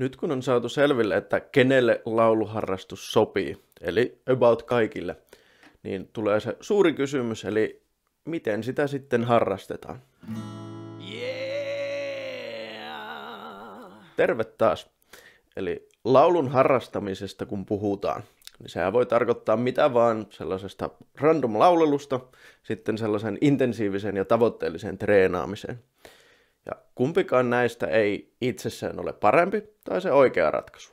Nyt kun on saatu selville, että kenelle lauluharrastus sopii, eli about kaikille, niin tulee se suuri kysymys, eli miten sitä sitten harrastetaan. Yeah! Terve taas! Eli laulun harrastamisesta kun puhutaan, niin sehän voi tarkoittaa mitä vaan sellaisesta random laulelusta, sitten sellaisen intensiivisen ja tavoitteellisen treenaamiseen. Ja kumpikaan näistä ei itsessään ole parempi tai se oikea ratkaisu.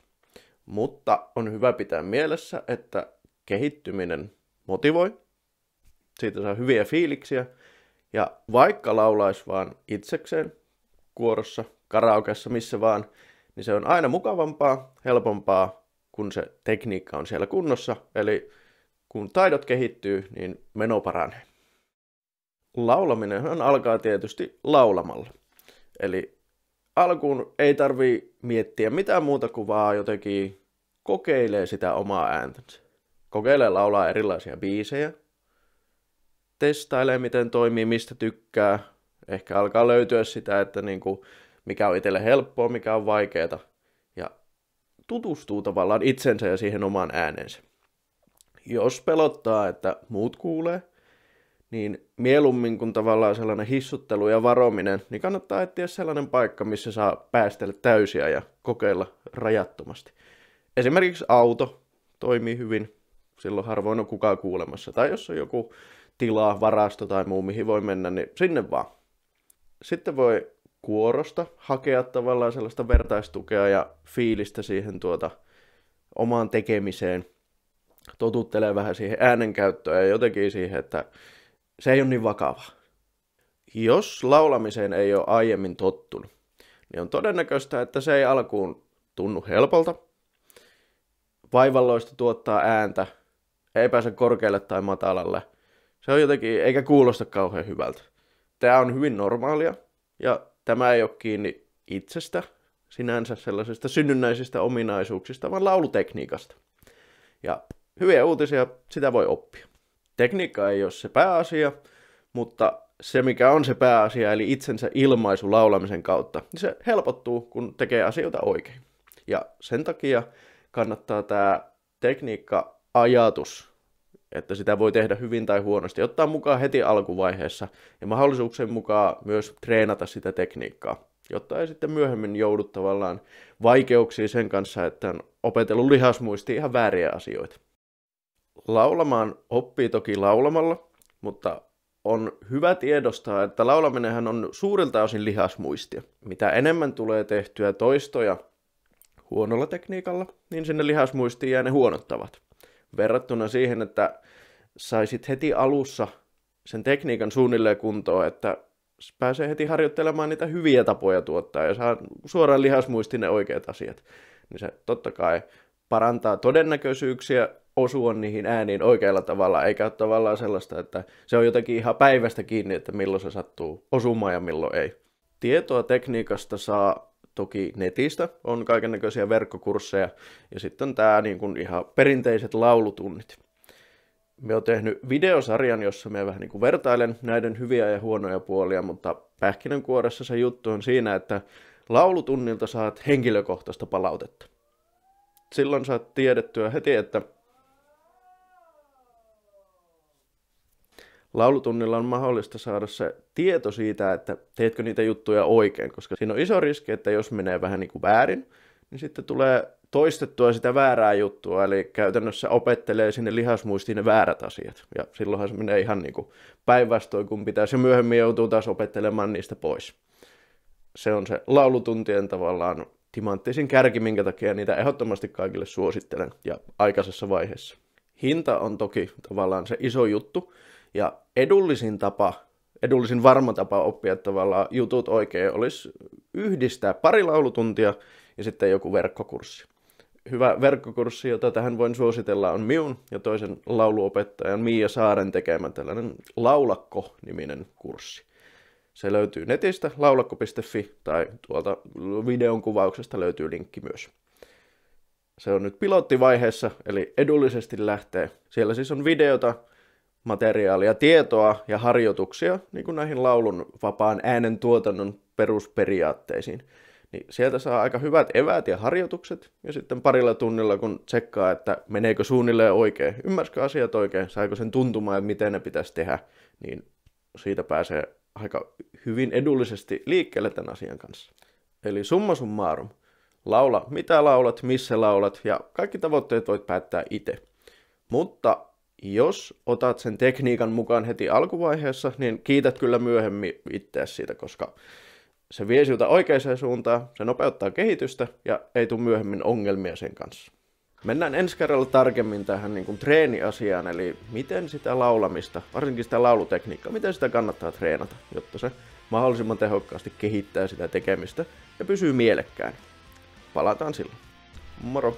Mutta on hyvä pitää mielessä, että kehittyminen motivoi, siitä saa hyviä fiiliksiä, ja vaikka laulaisi vaan itsekseen, kuorossa, karaokeessa, missä vaan, niin se on aina mukavampaa, helpompaa, kun se tekniikka on siellä kunnossa, eli kun taidot kehittyy, niin meno paranee. Laulaminen alkaa tietysti laulamalla. Eli alkuun ei tarvi miettiä mitään muuta kuin vaan jotenkin kokeilee sitä omaa ääntänsä. Kokeilee laulaa erilaisia biisejä, testailee miten toimii, mistä tykkää. Ehkä alkaa löytyä sitä, että niin kuin, mikä on itselle helppoa, mikä on vaikeaa. Ja tutustuu tavallaan itsensä ja siihen omaan äänensä. Jos pelottaa, että muut kuulee – niin mieluummin kuin tavallaan sellainen hissuttelu ja varominen, niin kannattaa etsiä sellainen paikka, missä saa päästellä täysiä ja kokeilla rajattomasti. Esimerkiksi auto toimii hyvin, silloin harvoin on kukaan kuulemassa. Tai jos on joku tila, varasto tai muu, mihin voi mennä, niin sinne vaan. Sitten voi kuorosta hakea tavallaan sellaista vertaistukea ja fiilistä siihen tuota omaan tekemiseen. Totuttelee vähän siihen äänenkäyttöön ja jotenkin siihen, että se ei ole niin vakava. Jos laulamiseen ei ole aiemmin tottunut, niin on todennäköistä, että se ei alkuun tunnu helpolta. Vaivalloista tuottaa ääntä, ei pääse korkealle tai matalalle. Se on jotenkin, eikä kuulosta kauhean hyvältä. Tämä on hyvin normaalia ja tämä ei ole kiinni itsestä, sinänsä sellaisista synnynnäisistä ominaisuuksista, vaan laulutekniikasta. Ja hyviä uutisia, sitä voi oppia tekniikka ei ole se pääasia, mutta se, mikä on se pääasia, eli itsensä ilmaisu laulamisen kautta, niin se helpottuu, kun tekee asioita oikein. Ja sen takia kannattaa tämä tekniikka-ajatus, että sitä voi tehdä hyvin tai huonosti, ottaa mukaan heti alkuvaiheessa ja mahdollisuuksien mukaan myös treenata sitä tekniikkaa, jotta ei sitten myöhemmin joudu tavallaan vaikeuksiin sen kanssa, että on opetellut lihasmuisti ihan vääriä asioita laulamaan oppii toki laulamalla, mutta on hyvä tiedostaa, että laulaminenhan on suurilta osin lihasmuistia. Mitä enemmän tulee tehtyä toistoja huonolla tekniikalla, niin sinne lihasmuistiin jää ne huonottavat Verrattuna siihen, että saisit heti alussa sen tekniikan suunnilleen kuntoon, että pääsee heti harjoittelemaan niitä hyviä tapoja tuottaa ja saa suoraan lihasmuistiin ne oikeat asiat. Niin se totta kai parantaa todennäköisyyksiä osua niihin ääniin oikealla tavalla, eikä ole tavallaan sellaista, että se on jotenkin ihan päivästä kiinni, että milloin se sattuu osumaan ja milloin ei. Tietoa tekniikasta saa toki netistä, on kaiken näköisiä verkkokursseja ja sitten tämä niin kuin ihan perinteiset laulutunnit. Me on tehnyt videosarjan, jossa me vähän niin kuin vertailen näiden hyviä ja huonoja puolia, mutta pähkinänkuoressa se juttu on siinä, että laulutunnilta saat henkilökohtaista palautetta. Silloin saat tiedettyä heti, että laulutunnilla on mahdollista saada se tieto siitä, että teetkö niitä juttuja oikein, koska siinä on iso riski, että jos menee vähän niin kuin väärin, niin sitten tulee toistettua sitä väärää juttua, eli käytännössä opettelee sinne lihasmuistiin ne väärät asiat. Ja silloinhan se menee ihan niin kuin päinvastoin kun pitäisi, ja myöhemmin joutuu taas opettelemaan niistä pois. Se on se laulutuntien tavallaan timanttisin kärki, minkä takia niitä ehdottomasti kaikille suosittelen ja aikaisessa vaiheessa. Hinta on toki tavallaan se iso juttu, ja edullisin tapa, edullisin varma tapa oppia tavallaan jutut oikein olisi yhdistää pari laulutuntia ja sitten joku verkkokurssi. Hyvä verkkokurssi, jota tähän voin suositella, on minun ja toisen lauluopettajan Miia Saaren tekemä tällainen Laulakko-niminen kurssi. Se löytyy netistä laulakko.fi tai tuolta videon kuvauksesta löytyy linkki myös. Se on nyt pilottivaiheessa, eli edullisesti lähtee. Siellä siis on videota, materiaalia, tietoa ja harjoituksia niin kuin näihin laulun vapaan äänen tuotannon perusperiaatteisiin. Niin sieltä saa aika hyvät eväät ja harjoitukset, ja sitten parilla tunnilla, kun tsekkaa, että meneekö suunnilleen oikein, ymmärsikö asiat oikein, saiko sen tuntumaan, että miten ne pitäisi tehdä, niin siitä pääsee aika hyvin edullisesti liikkeelle tämän asian kanssa. Eli summa summarum, laula mitä laulat, missä laulat, ja kaikki tavoitteet voit päättää itse. Mutta jos otat sen tekniikan mukaan heti alkuvaiheessa, niin kiität kyllä myöhemmin itseäsi siitä, koska se vie siltä oikeaan suuntaan, se nopeuttaa kehitystä ja ei tule myöhemmin ongelmia sen kanssa. Mennään ensi kerralla tarkemmin tähän niin kuin treeniasiaan, eli miten sitä laulamista, varsinkin sitä laulutekniikkaa, miten sitä kannattaa treenata, jotta se mahdollisimman tehokkaasti kehittää sitä tekemistä ja pysyy mielekkään. Palataan silloin. Moro!